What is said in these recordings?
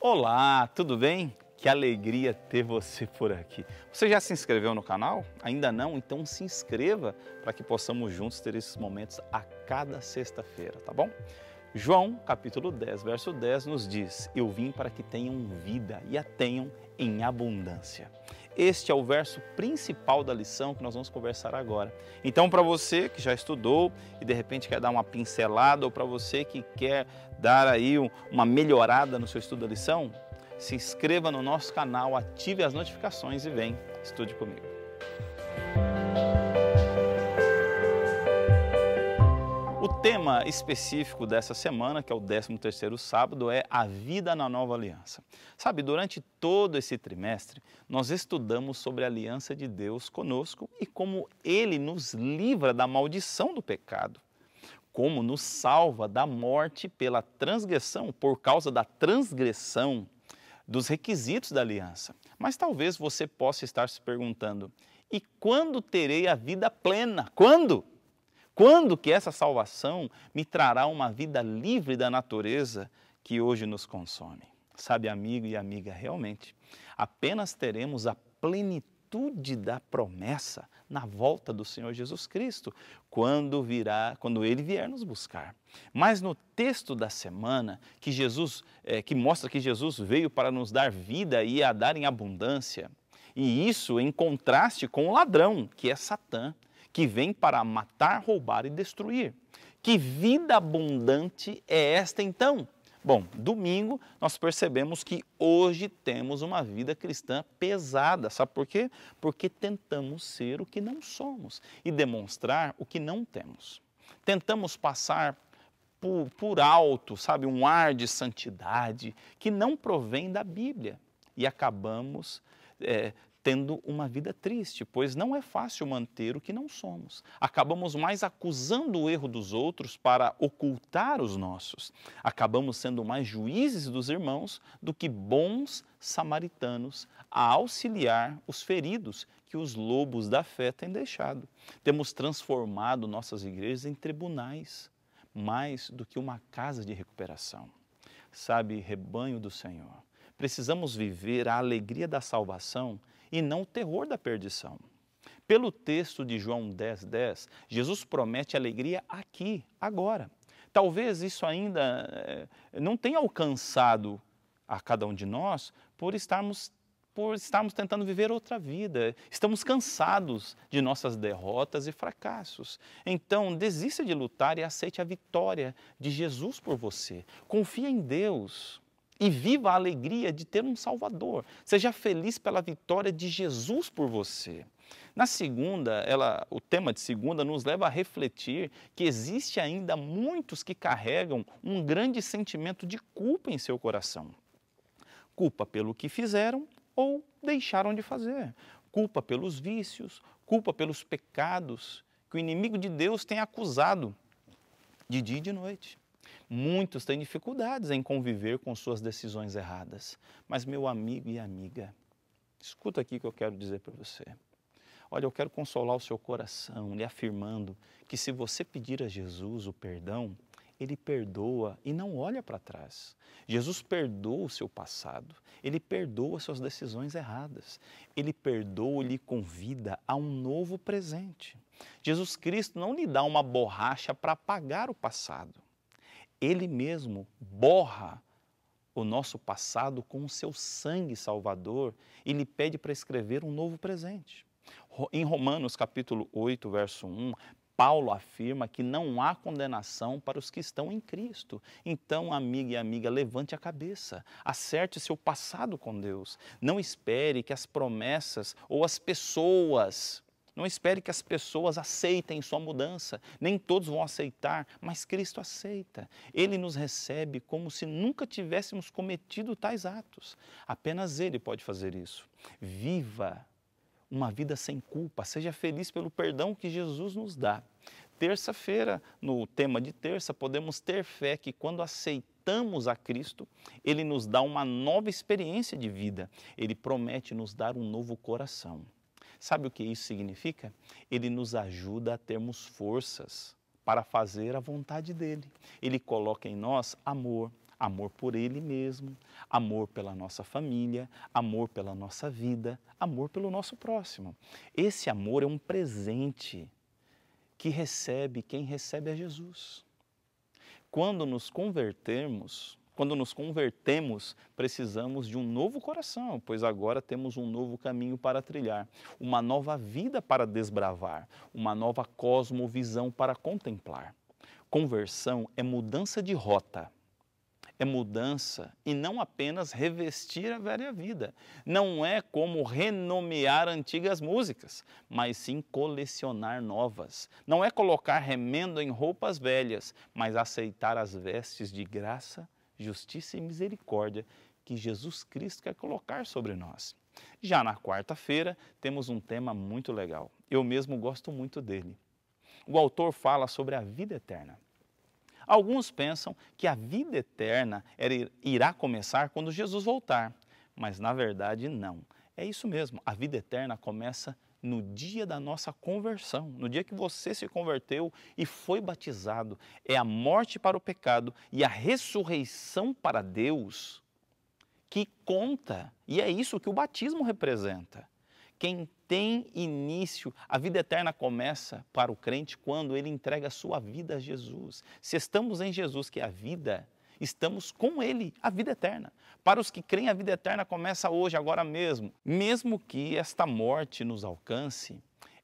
Olá, tudo bem? Que alegria ter você por aqui. Você já se inscreveu no canal? Ainda não? Então se inscreva para que possamos juntos ter esses momentos a cada sexta-feira, tá bom? João, capítulo 10, verso 10 nos diz: "Eu vim para que tenham vida e a tenham em abundância". Este é o verso principal da lição que nós vamos conversar agora. Então, para você que já estudou e de repente quer dar uma pincelada, ou para você que quer dar aí uma melhorada no seu estudo da lição, se inscreva no nosso canal, ative as notificações e vem, estude comigo. tema específico dessa semana, que é o 13º sábado, é a vida na nova aliança. Sabe, durante todo esse trimestre, nós estudamos sobre a aliança de Deus conosco e como ele nos livra da maldição do pecado, como nos salva da morte pela transgressão, por causa da transgressão dos requisitos da aliança. Mas talvez você possa estar se perguntando: e quando terei a vida plena? Quando? Quando que essa salvação me trará uma vida livre da natureza que hoje nos consome? Sabe, amigo e amiga, realmente, apenas teremos a plenitude da promessa na volta do Senhor Jesus Cristo, quando virá, quando ele vier nos buscar. Mas no texto da semana que Jesus, é, que mostra que Jesus veio para nos dar vida e a dar em abundância, e isso em contraste com o ladrão, que é Satã que vem para matar, roubar e destruir. Que vida abundante é esta então? Bom, domingo nós percebemos que hoje temos uma vida cristã pesada. Sabe por quê? Porque tentamos ser o que não somos e demonstrar o que não temos. Tentamos passar por, por alto, sabe, um ar de santidade que não provém da Bíblia e acabamos é, tendo uma vida triste, pois não é fácil manter o que não somos. Acabamos mais acusando o erro dos outros para ocultar os nossos. Acabamos sendo mais juízes dos irmãos do que bons samaritanos a auxiliar os feridos que os lobos da fé têm deixado. Temos transformado nossas igrejas em tribunais, mais do que uma casa de recuperação. Sabe, rebanho do Senhor, precisamos viver a alegria da salvação e não o terror da perdição. Pelo texto de João 10,10, 10, Jesus promete alegria aqui, agora. Talvez isso ainda eh, não tenha alcançado a cada um de nós por estarmos por estarmos tentando viver outra vida. Estamos cansados de nossas derrotas e fracassos. Então, desista de lutar e aceite a vitória de Jesus por você. Confia em Deus e viva a alegria de ter um Salvador. Seja feliz pela vitória de Jesus por você. Na segunda, ela, o tema de segunda nos leva a refletir que existe ainda muitos que carregam um grande sentimento de culpa em seu coração. Culpa pelo que fizeram ou deixaram de fazer. Culpa pelos vícios, culpa pelos pecados que o inimigo de Deus tem acusado de dia e de noite. Muitos têm dificuldades em conviver com suas decisões erradas. Mas, meu amigo e amiga, escuta aqui o que eu quero dizer para você. Olha, eu quero consolar o seu coração, lhe afirmando que se você pedir a Jesus o perdão, ele perdoa e não olha para trás. Jesus perdoa o seu passado, ele perdoa suas decisões erradas, ele perdoa e lhe convida a um novo presente. Jesus Cristo não lhe dá uma borracha para apagar o passado, ele mesmo borra o nosso passado com o seu sangue salvador e lhe pede para escrever um novo presente. Em Romanos capítulo 8, verso 1, Paulo afirma que não há condenação para os que estão em Cristo. Então, amiga e amiga, levante a cabeça, acerte seu passado com Deus. Não espere que as promessas ou as pessoas não espere que as pessoas aceitem sua mudança. Nem todos vão aceitar, mas Cristo aceita. Ele nos recebe como se nunca tivéssemos cometido tais atos. Apenas Ele pode fazer isso. Viva uma vida sem culpa. Seja feliz pelo perdão que Jesus nos dá. Terça-feira, no tema de terça, podemos ter fé que quando aceitamos, a Cristo, ele nos dá uma nova experiência de vida. Ele promete nos dar um novo coração. Sabe o que isso significa? Ele nos ajuda a termos forças para fazer a vontade dele. Ele coloca em nós amor, amor por ele mesmo, amor pela nossa família, amor pela nossa vida, amor pelo nosso próximo. Esse amor é um presente que recebe quem recebe a é Jesus. Quando nos convertermos, quando nos convertemos, precisamos de um novo coração, pois agora temos um novo caminho para trilhar, uma nova vida para desbravar, uma nova cosmovisão para contemplar. Conversão é mudança de rota é mudança e não apenas revestir a velha vida. Não é como renomear antigas músicas, mas sim colecionar novas. Não é colocar remendo em roupas velhas, mas aceitar as vestes de graça justiça e misericórdia que Jesus Cristo quer colocar sobre nós. Já na quarta-feira, temos um tema muito legal. Eu mesmo gosto muito dele. O autor fala sobre a vida eterna. Alguns pensam que a vida eterna irá começar quando Jesus voltar, mas na verdade não. É isso mesmo, a vida eterna começa no dia da nossa conversão, no dia que você se converteu e foi batizado. É a morte para o pecado e a ressurreição para Deus que conta. E é isso que o batismo representa. Quem tem início, a vida eterna começa para o crente quando ele entrega a sua vida a Jesus. Se estamos em Jesus, que é a vida, estamos com Ele, a vida eterna. Para os que creem, a vida eterna começa hoje, agora mesmo. Mesmo que esta morte nos alcance,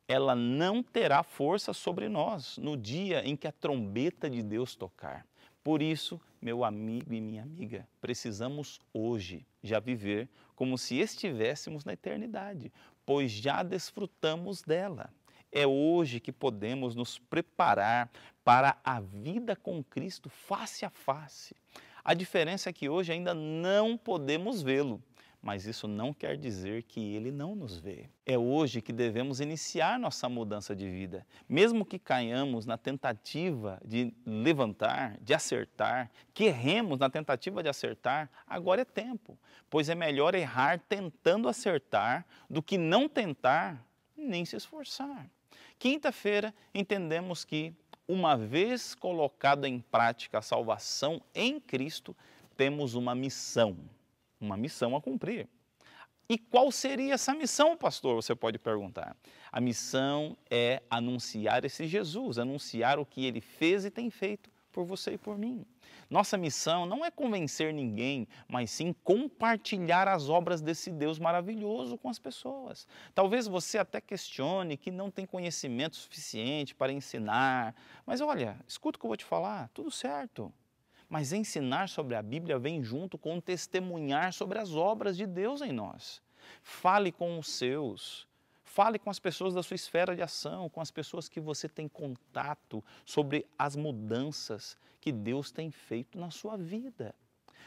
ela não terá força sobre nós no dia em que a trombeta de Deus tocar. Por isso, meu amigo e minha amiga, precisamos hoje já viver como se estivéssemos na eternidade, pois já desfrutamos dela. É hoje que podemos nos preparar para a vida com Cristo face a face. A diferença é que hoje ainda não podemos vê-lo, mas isso não quer dizer que ele não nos vê. É hoje que devemos iniciar nossa mudança de vida. Mesmo que caiamos na tentativa de levantar, de acertar, que erremos na tentativa de acertar, agora é tempo, pois é melhor errar tentando acertar do que não tentar nem se esforçar. Quinta-feira entendemos que uma vez colocada em prática a salvação em Cristo, temos uma missão, uma missão a cumprir. E qual seria essa missão, pastor? Você pode perguntar. A missão é anunciar esse Jesus, anunciar o que ele fez e tem feito por você e por mim. Nossa missão não é convencer ninguém, mas sim compartilhar as obras desse Deus maravilhoso com as pessoas. Talvez você até questione que não tem conhecimento suficiente para ensinar, mas olha, escuta o que eu vou te falar, tudo certo. Mas ensinar sobre a Bíblia vem junto com testemunhar sobre as obras de Deus em nós. Fale com os seus, Fale com as pessoas da sua esfera de ação, com as pessoas que você tem contato sobre as mudanças que Deus tem feito na sua vida.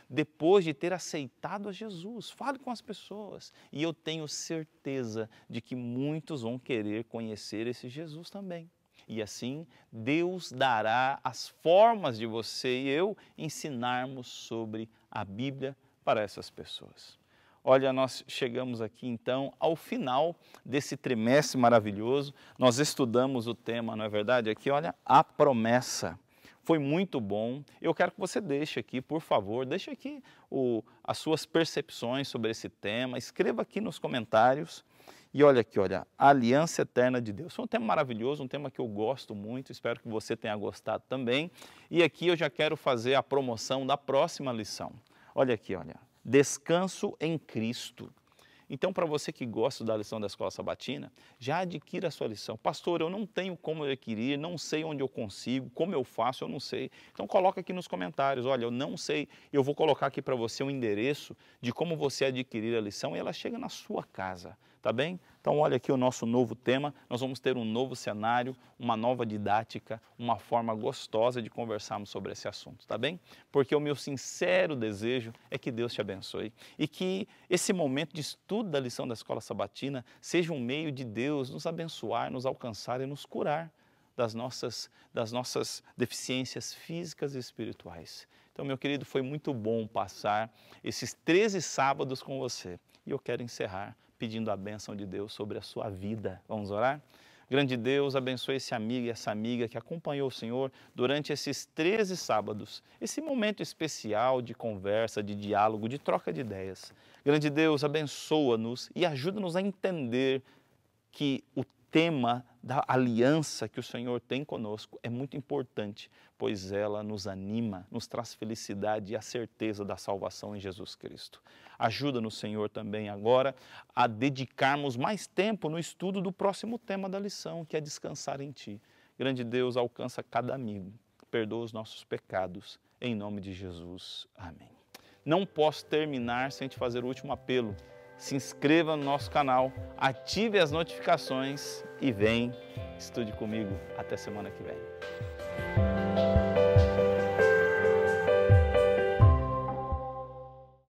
Depois de ter aceitado a Jesus, fale com as pessoas e eu tenho certeza de que muitos vão querer conhecer esse Jesus também. E assim, Deus dará as formas de você e eu ensinarmos sobre a Bíblia para essas pessoas. Olha, nós chegamos aqui então ao final desse trimestre maravilhoso. Nós estudamos o tema, não é verdade? Aqui, olha, a promessa. Foi muito bom. Eu quero que você deixe aqui, por favor, deixe aqui o, as suas percepções sobre esse tema. Escreva aqui nos comentários. E olha aqui, olha, a aliança eterna de Deus. Foi um tema maravilhoso, um tema que eu gosto muito, espero que você tenha gostado também. E aqui eu já quero fazer a promoção da próxima lição. Olha aqui, olha. Descanso em Cristo. Então, para você que gosta da lição da escola sabatina, já adquira a sua lição. Pastor, eu não tenho como adquirir, não sei onde eu consigo, como eu faço, eu não sei. Então, coloca aqui nos comentários. Olha, eu não sei. Eu vou colocar aqui para você o um endereço de como você adquirir a lição e ela chega na sua casa tá bem? Então olha aqui o nosso novo tema, nós vamos ter um novo cenário, uma nova didática, uma forma gostosa de conversarmos sobre esse assunto, tá bem? Porque o meu sincero desejo é que Deus te abençoe e que esse momento de estudo da lição da escola sabatina seja um meio de Deus nos abençoar, nos alcançar e nos curar das nossas, das nossas deficiências físicas e espirituais. Então, meu querido, foi muito bom passar esses 13 sábados com você. E eu quero encerrar pedindo a bênção de Deus sobre a sua vida. Vamos orar? Grande Deus, abençoe esse amigo e essa amiga que acompanhou o Senhor durante esses 13 sábados, esse momento especial de conversa, de diálogo, de troca de ideias. Grande Deus, abençoa-nos e ajuda-nos a entender que o tema da aliança que o Senhor tem conosco é muito importante, pois ela nos anima, nos traz felicidade e a certeza da salvação em Jesus Cristo. Ajuda-nos, Senhor, também agora a dedicarmos mais tempo no estudo do próximo tema da lição, que é descansar em Ti. Grande Deus, alcança cada amigo, perdoa os nossos pecados. Em nome de Jesus. Amém. Não posso terminar sem te fazer o último apelo se inscreva no nosso canal, ative as notificações e vem, estude comigo. Até semana que vem.